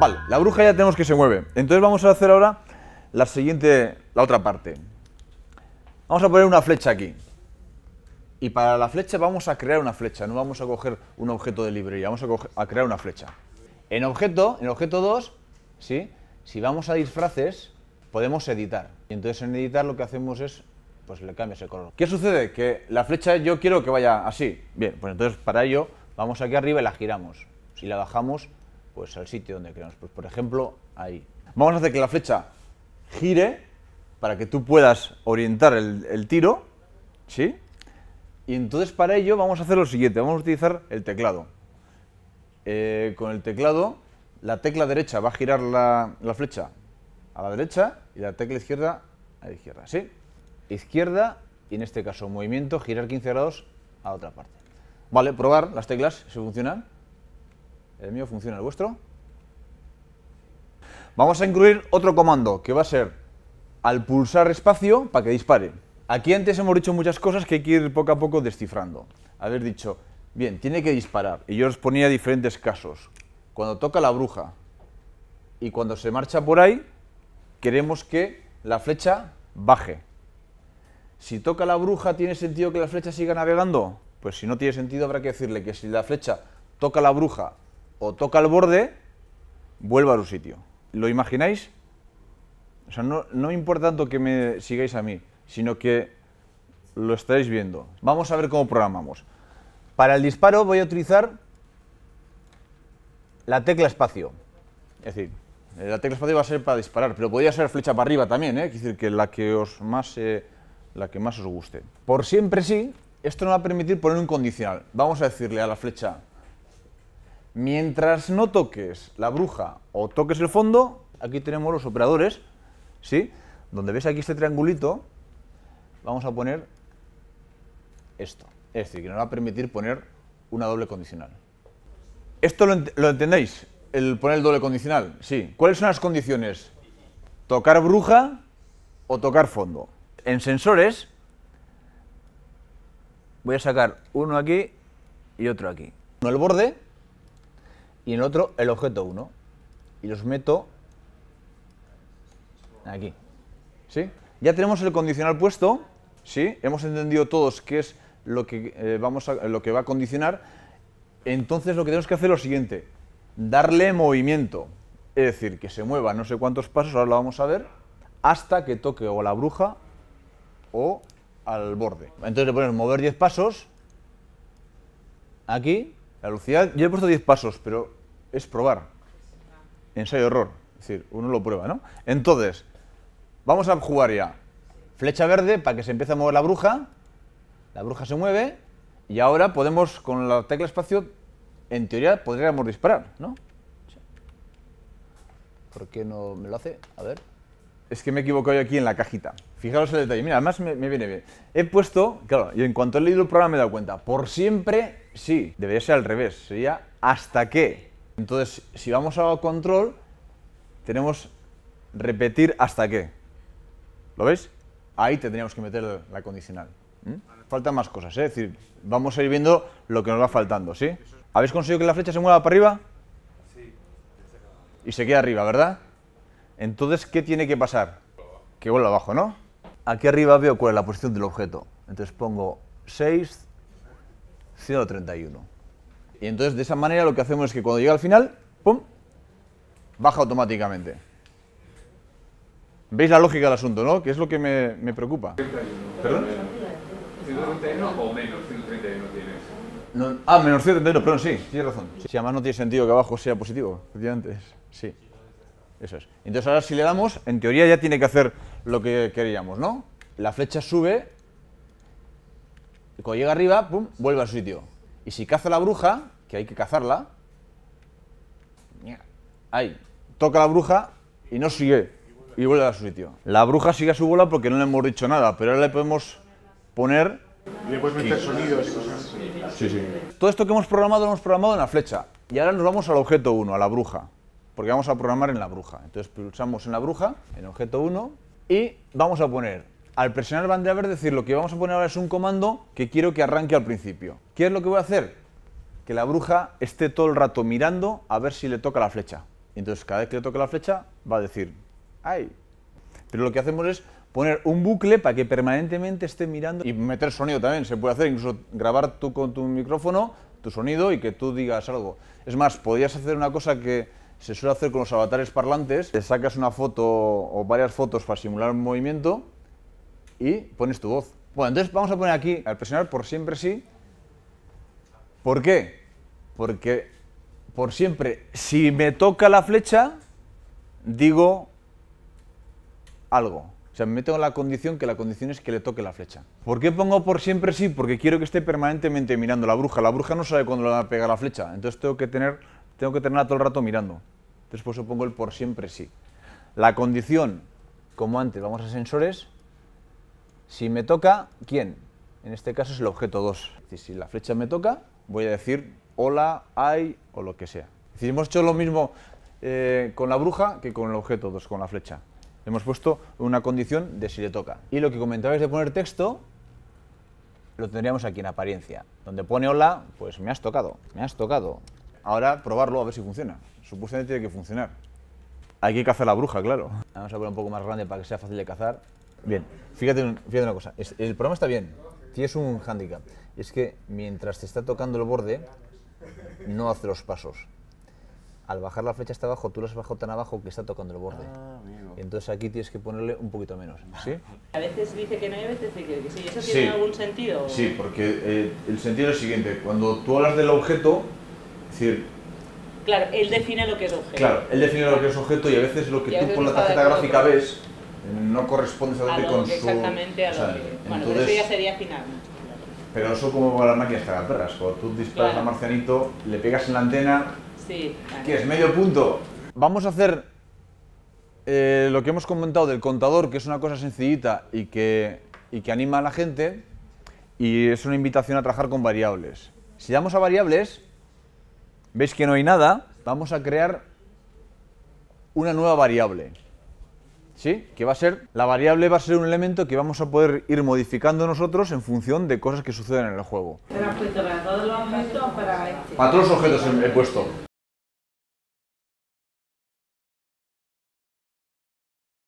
Vale, la bruja ya tenemos que se mueve. Entonces vamos a hacer ahora la siguiente, la otra parte. Vamos a poner una flecha aquí. Y para la flecha vamos a crear una flecha, no vamos a coger un objeto de librería, vamos a, crear una flecha. En objeto, en objeto 2, ¿sí? si vamos a disfraces, podemos editar. Y entonces en editar lo que hacemos es, pues le cambias el color. ¿Qué sucede? Que la flecha yo quiero que vaya así. Bien, pues entonces para ello vamos aquí arriba y la giramos. Si la bajamos, pues al sitio donde queremos. Pues por ejemplo, ahí. Vamos a hacer que la flecha gire para que tú puedas orientar el, tiro, ¿sí? Y entonces para ello vamos a hacer lo siguiente, vamos a utilizar el teclado. Eh, con el teclado, la tecla derecha va a girar la, flecha a la derecha y la tecla izquierda a la izquierda, ¿sí? Izquierda y en este caso movimiento, girar 15 grados a otra parte. Vale, probar las teclas si funcionan. El mío funciona, ¿el vuestro? Vamos a incluir otro comando, que va a ser al pulsar espacio para que dispare. Aquí antes hemos dicho muchas cosas que hay que ir poco a poco descifrando. Haber dicho, bien, tiene que disparar. Y yo os ponía diferentes casos. Cuando toca la bruja y cuando se marcha por ahí, queremos que la flecha baje. Si toca la bruja, ¿tiene sentido que la flecha siga navegando? Pues si no tiene sentido, habrá que decirle que si la flecha toca la bruja o toca el borde, vuelva a su sitio. ¿Lo imagináis? O sea, no, no importa tanto que me sigáis a mí, sino que lo estáis viendo. Vamos a ver cómo programamos. Para el disparo voy a utilizar la tecla espacio. Es decir, la tecla espacio va a ser para disparar, pero podría ser flecha para arriba también, ¿eh? es decir, que la que, os más, eh, la que más os guste. Por siempre sí, esto nos va a permitir poner un condicional. Vamos a decirle a la flecha Mientras no toques la bruja o toques el fondo, aquí tenemos los operadores, ¿sí? Donde ves aquí este triangulito, vamos a poner esto. Es decir, que nos va a permitir poner una doble condicional. ¿Esto lo, entendéis? El poner el doble condicional, sí. ¿Cuáles son las condiciones? Tocar bruja o tocar fondo. En sensores voy a sacar uno aquí y otro aquí. No el borde, y en el otro el objeto 1. Y los meto aquí. ¿Sí? Ya tenemos el condicional puesto, ¿sí? Hemos entendido todos qué es lo que, eh, vamos lo que va a condicionar. Entonces lo que tenemos que hacer es lo siguiente, darle movimiento. Es decir, que se mueva no sé cuántos pasos, ahora lo vamos a ver, hasta que toque o la bruja o al borde. Entonces le ponemos mover 10 pasos, aquí, la velocidad, yo he puesto 10 pasos, pero es probar. Ensayo-error. Es decir, uno lo prueba, ¿no? Entonces, vamos a jugar ya. Flecha verde para que se empiece a mover la bruja. La bruja se mueve. Y ahora podemos, con la tecla espacio, en teoría podríamos disparar, ¿no? ¿Por qué no me lo hace? A ver. Es que me he equivocado yo aquí en la cajita. Fijaros el detalle. Mira, además me, me viene bien. He puesto, claro, y en cuanto he leído el programa me he dado cuenta. Por siempre Sí, debería ser al revés, sería hasta que. Entonces, si vamos a control, tenemos repetir hasta que. ¿Lo veis? Ahí tendríamos que meter la condicional. ¿Mm? Faltan más cosas, ¿eh? es decir, vamos a ir viendo lo que nos va faltando, ¿sí? ¿Habéis conseguido que la flecha se mueva para arriba? Sí. Y se queda arriba, ¿verdad? Entonces, ¿qué tiene que pasar? Que vuelva abajo, ¿no? Aquí arriba veo cuál es la posición del objeto. Entonces pongo 6, 131. Y entonces de esa manera lo que hacemos es que cuando llega al final, ¡pum!, baja automáticamente. ¿Veis la lógica del asunto, no? Que es lo que me, preocupa. ¿Perdón? 131 o menos 131 tienes. ah, menos 131, perdón, sí, tienes razón. Si además no tiene sentido que abajo sea positivo, efectivamente, sí. Eso es. Entonces ahora si le damos, en teoría ya tiene que hacer lo que queríamos, ¿no? La flecha sube y cuando llega arriba, vuelve a su sitio. Y si caza la bruja, que hay que cazarla, ahí, toca la bruja y no sigue. Y vuelve a su sitio. La bruja sigue a su bola porque no le hemos dicho nada, pero ahora le podemos poner... meter sonidos Sí, sí. Todo esto que hemos programado lo hemos programado en la flecha. Y ahora nos vamos al objeto 1, a la bruja. Porque vamos a programar en la bruja. Entonces pulsamos en la bruja, en objeto 1, y vamos a poner al presionar bandera verde decir lo que vamos a poner ahora es un comando que quiero que arranque al principio. ¿Qué es lo que voy a hacer? Que la bruja esté todo el rato mirando a ver si le toca la flecha. Entonces cada vez que le toque la flecha va a decir ¡ay! Pero lo que hacemos es poner un bucle para que permanentemente esté mirando y meter sonido también. Se puede hacer incluso grabar tú con tu micrófono tu sonido y que tú digas algo. Es más, podías hacer una cosa que se suele hacer con los avatares parlantes. Te sacas una foto o varias fotos para simular un movimiento y pones tu voz. Bueno, entonces vamos a poner aquí al presionar por siempre sí. ¿Por qué? Porque por siempre, si me toca la flecha, digo algo. O sea, me meto en la condición que la condición es que le toque la flecha. ¿Por qué pongo por siempre sí? Porque quiero que esté permanentemente mirando la bruja. La bruja no sabe cuándo le va a pegar la flecha. Entonces tengo que tener, tengo que tenerla todo el rato mirando. Entonces por eso pongo el por siempre sí. La condición, como antes, vamos a sensores. Si me toca, ¿quién? En este caso es el objeto 2. si la flecha me toca, voy a decir hola, hay o lo que sea. Es hemos hecho lo mismo eh, con la bruja que con el objeto 2, con la flecha. Hemos puesto una condición de si le toca. Y lo que comentabais de poner texto, lo tendríamos aquí en apariencia. Donde pone hola, pues me has tocado, me has tocado. Ahora probarlo a ver si funciona. Supuestamente tiene que funcionar. Hay que cazar la bruja, claro. Vamos a poner un poco más grande para que sea fácil de cazar. Bien, fíjate, una cosa. el programa está bien, tienes un hándicap. Es que mientras te está tocando el borde, no hace los pasos. Al bajar la flecha hasta abajo, tú la has bajado tan abajo que está tocando el borde. Ah, Entonces aquí tienes que ponerle un poquito menos. ¿sí? A veces dice que no y a veces dice que sí. ¿Eso tiene algún sentido? Sí, porque eh, el sentido es el siguiente. Cuando tú hablas del objeto, es decir, Claro, él define lo que es objeto. Claro, él define lo que es objeto y a veces lo que tú con la tarjeta gráfica ves no corresponde exactamente con su... Exactamente a lo Bueno, pero eso ya sería final. Pero eso como para las máquinas perras. cuando tú disparas a Marcianito, le pegas en la antena, sí, que es medio punto. Vamos a hacer eh, lo que hemos comentado del contador, que es una cosa sencillita y que, y que anima a la gente, y es una invitación a trabajar con variables. Si damos a variables, veis que no hay nada, vamos a crear una nueva variable. ¿sí? Que va a ser, la variable va a ser un elemento que vamos a poder ir modificando nosotros en función de cosas que suceden en el juego. Este. Para todos los objetos he puesto.